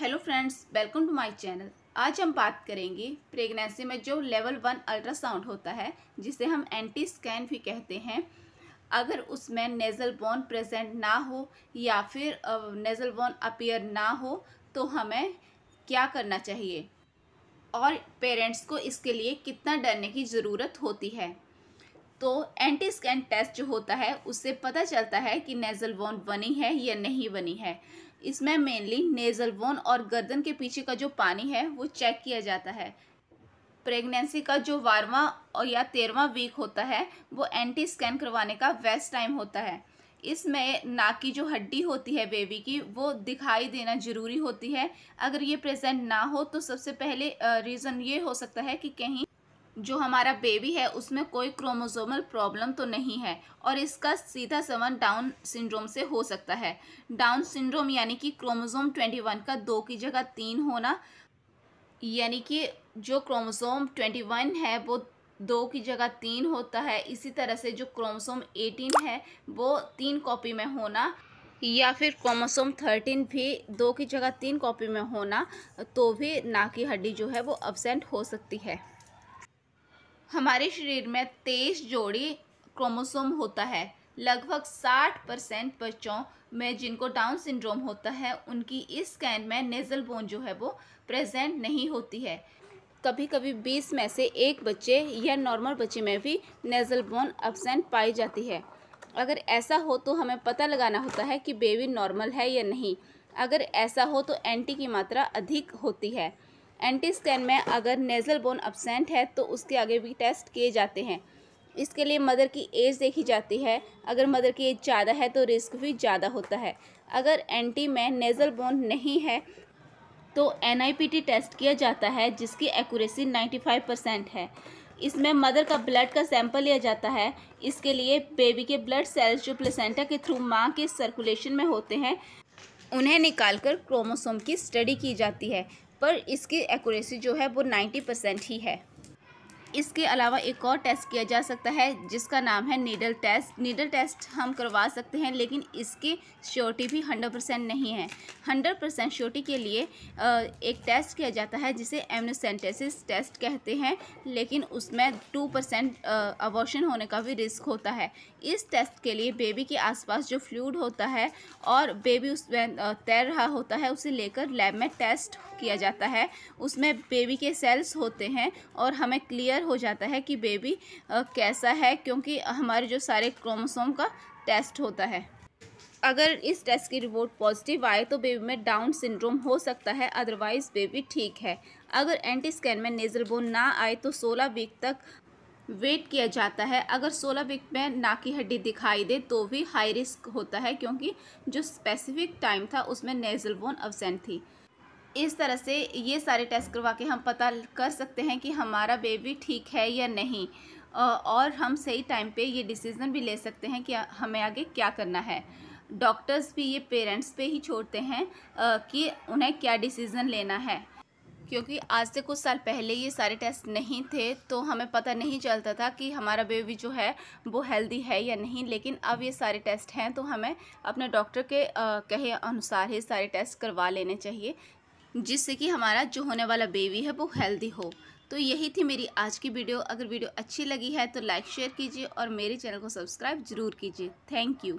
hello friends welcome to my channel आज हम बात करेंगे प्रेगनेंसी में जो लेवल वन अल्ट्रासाउंड होता है जिसे हम एंटी स्कैन भी कहते हैं अगर उसमें नेज़ल बोन प्रेजेंट ना हो या फिर नेज़ल बोन अपीयर ना हो तो हमें क्या करना चाहिए और पेरेंट्स को इसके लिए कितना डरने की ज़रूरत होती है तो एंटी स्कैन टेस्ट जो होता है उससे पता चलता है कि नेज़ल बोन बनी है या नहीं बनी है इसमें मेनली नेजल बोन और गर्दन के पीछे का जो पानी है वो चेक किया जाता है प्रेगनेंसी का जो बारवा और या तेरहवा वीक होता है वो एंटी स्कैन करवाने का बेस्ट टाइम होता है इसमें नाक की जो हड्डी होती है बेबी की वो दिखाई देना ज़रूरी होती है अगर ये प्रेजेंट ना हो तो सबसे पहले रीज़न ये हो सकता है कि कहीं जो हमारा बेबी है उसमें कोई क्रोमोजोमल प्रॉब्लम तो नहीं है और इसका सीधा संबंध डाउन सिंड्रोम से हो सकता है डाउन सिंड्रोम यानी कि क्रोमोजोम ट्वेंटी वन का दो की जगह तीन होना यानी कि जो क्रोमोजोम ट्वेंटी वन है वो दो की जगह तीन होता है इसी तरह से जो क्रोमोसोम एटीन है वो तीन कॉपी में होना या फिर क्रोमोसोम थर्टीन भी दो की जगह तीन कॉपी में होना तो भी ना की हड्डी जो है वो एबसेंट हो सकती है हमारे शरीर में तेईस जोड़ी क्रोमोसोम होता है लगभग साठ परसेंट बच्चों में जिनको डाउन सिंड्रोम होता है उनकी इस स्कैन में नेज़ल बोन जो है वो प्रेजेंट नहीं होती है कभी कभी बीस में से एक बच्चे या नॉर्मल बच्चे में भी नेज़ल बोन अबसेंट पाई जाती है अगर ऐसा हो तो हमें पता लगाना होता है कि बेबी नॉर्मल है या नहीं अगर ऐसा हो तो एंटी की मात्रा अधिक होती है एंटी स्कैन में अगर नेज़ल बोन अपसेंट है तो उसके आगे भी टेस्ट किए जाते हैं इसके लिए मदर की एज देखी जाती है अगर मदर की एज ज़्यादा है तो रिस्क भी ज़्यादा होता है अगर एंटी में नेज़ल बोन नहीं है तो एन टेस्ट किया जाता है जिसकी एक्यूरेसी 95 परसेंट है इसमें मदर का ब्लड का सैंपल लिया जाता है इसके लिए बेबी के ब्लड सेल्स जो प्लेसेंटा के थ्रू माँ के सर्कुलेशन में होते हैं उन्हें निकालकर क्रोमोसोम की स्टडी की जाती है पर इसकी एक्यूरेसी जो है वो नाइन्टी परसेंट ही है इसके अलावा एक और टेस्ट किया जा सकता है जिसका नाम है नीडल टेस्ट नीडल टेस्ट हम करवा सकते हैं लेकिन इसकी श्योरिटी भी हंड्रेड परसेंट नहीं है हंड्रेड परसेंट श्योरिटी के लिए एक टेस्ट किया जाता है जिसे एमनोसेंटेसिस टेस्ट कहते हैं लेकिन उसमें टू परसेंट अबॉर्शन होने का भी रिस्क होता है इस टेस्ट के लिए बेबी के आसपास जो फ्लूड होता है और बेबी उसमें तैर रहा होता है उसे लेकर लैब में टेस्ट किया जाता है उसमें बेबी के सेल्स होते हैं और हमें क्लियर क्लियर हो जाता है कि बेबी कैसा है क्योंकि हमारे जो सारे क्रोमोसोम का टेस्ट होता है अगर इस टेस्ट की रिपोर्ट पॉजिटिव आए तो बेबी में डाउन सिंड्रोम हो सकता है अदरवाइज़ बेबी ठीक है अगर एंटी स्कैन में नेजल बोन ना आए तो 16 वीक तक वेट किया जाता है अगर 16 वीक में ना की हड्डी दिखाई दे तो भी हाई रिस्क होता है क्योंकि जो स्पेसिफिक टाइम था उसमें नेजल बोन अबसेंट थी इस तरह से ये सारे टेस्ट करवा के हम पता कर सकते हैं कि हमारा बेबी ठीक है या नहीं और हम सही टाइम पे ये डिसीज़न भी ले सकते हैं कि हमें आगे क्या करना है डॉक्टर्स भी ये पेरेंट्स पे ही छोड़ते हैं कि उन्हें क्या डिसीज़न लेना है क्योंकि आज से कुछ साल पहले ये सारे टेस्ट नहीं थे तो हमें पता नहीं चलता था कि हमारा बेबी जो है वो हेल्दी है या नहीं लेकिन अब ये सारे टेस्ट हैं तो हमें अपने डॉक्टर के कहे अनुसार ही सारे टेस्ट करवा लेने चाहिए जिससे कि हमारा जो होने वाला बेबी है वो हेल्दी हो तो यही थी मेरी आज की वीडियो अगर वीडियो अच्छी लगी है तो लाइक शेयर कीजिए और मेरे चैनल को सब्सक्राइब ज़रूर कीजिए थैंक यू